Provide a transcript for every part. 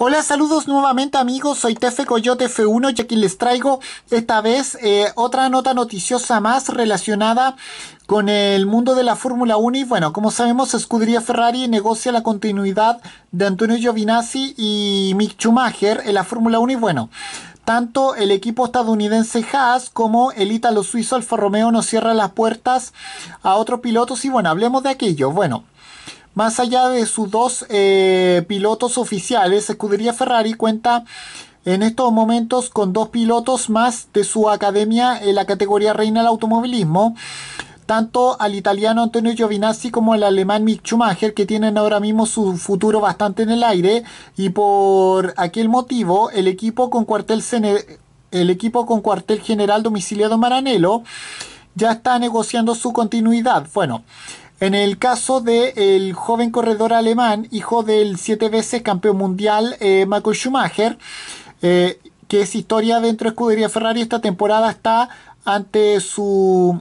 Hola, saludos nuevamente amigos, soy Tefe Coyote F1 y aquí les traigo esta vez eh, otra nota noticiosa más relacionada con el mundo de la Fórmula 1 y bueno, como sabemos, Scuderia Ferrari negocia la continuidad de Antonio Giovinazzi y Mick Schumacher en la Fórmula 1 y bueno, tanto el equipo estadounidense Haas como el italo suizo Alfa Romeo nos cierra las puertas a otros pilotos y bueno, hablemos de aquello. Bueno, más allá de sus dos eh, pilotos oficiales, Escudería Ferrari cuenta en estos momentos con dos pilotos más de su academia en la categoría reina del automovilismo tanto al italiano Antonio Giovinazzi como al alemán Mick Schumacher, que tienen ahora mismo su futuro bastante en el aire, y por aquel motivo el equipo con cuartel, el equipo con cuartel general domiciliado Maranello ya está negociando su continuidad. Bueno, en el caso del joven corredor alemán, hijo del siete veces campeón mundial eh, Michael Schumacher, eh, que es historia dentro de Escudería Ferrari, esta temporada está ante su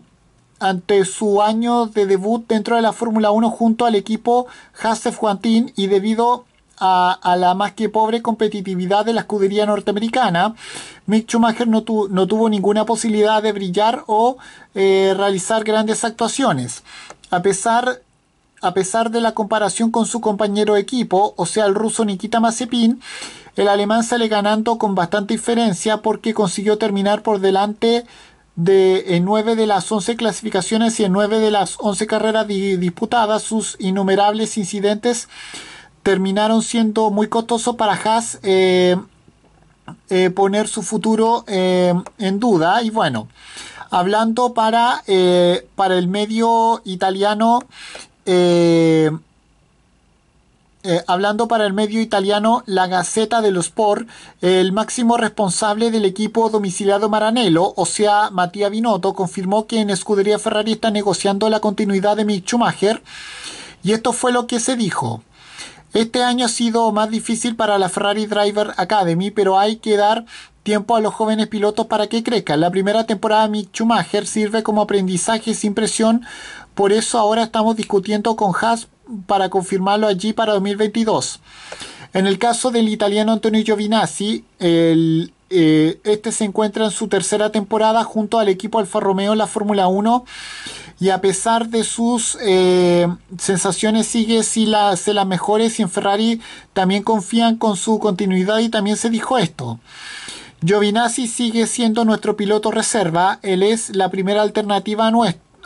ante su año de debut dentro de la Fórmula 1 junto al equipo Hasef Juantín y debido a, la más que pobre competitividad de la escudería norteamericana, Mick Schumacher no, tuvo ninguna posibilidad de brillar o eh, realizar grandes actuaciones. A pesar, a pesar de la comparación con su compañero equipo, o sea, el ruso Nikita Mazepin, el alemán sale ganando con bastante diferencia porque consiguió terminar por delante de en 9 de las 11 clasificaciones y en 9 de las 11 carreras disputadas. Sus innumerables incidentes terminaron siendo muy costosos para Haas eh, eh, poner su futuro eh, en duda. Y bueno hablando para, eh, para el medio italiano. Eh, eh, hablando para el medio italiano La Gaceta dello Sport, el máximo responsable del equipo domiciliado Maranello, o sea, Matías Binotto, confirmó que en Escudería Ferrari está negociando la continuidad de Mick Schumacher. Y esto fue lo que se dijo. Este año ha sido más difícil para la Ferrari Driver Academy, pero hay que dar tiempo a los jóvenes pilotos para que crezcan. La primera temporada de Mick Schumacher sirve como aprendizaje sin presión, por eso ahora estamos discutiendo con Haas para confirmarlo allí para 2022. En el caso del italiano Antonio Giovinazzi, eh, este se encuentra en su tercera temporada junto al equipo Alfa Romeo en la Fórmula 1 y a pesar de sus eh, sensaciones sigue si las, las mejores y en Ferrari también confían con su continuidad y también se dijo esto. Giovinazzi sigue siendo nuestro piloto reserva, él es la primera alternativa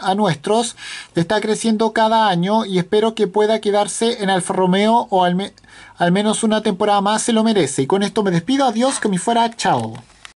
a, nuestros, está creciendo cada año y espero que pueda quedarse en Alfa Romeo o al, al menos una temporada más se lo merece. Y con esto me despido, adiós, que me fuera, chao.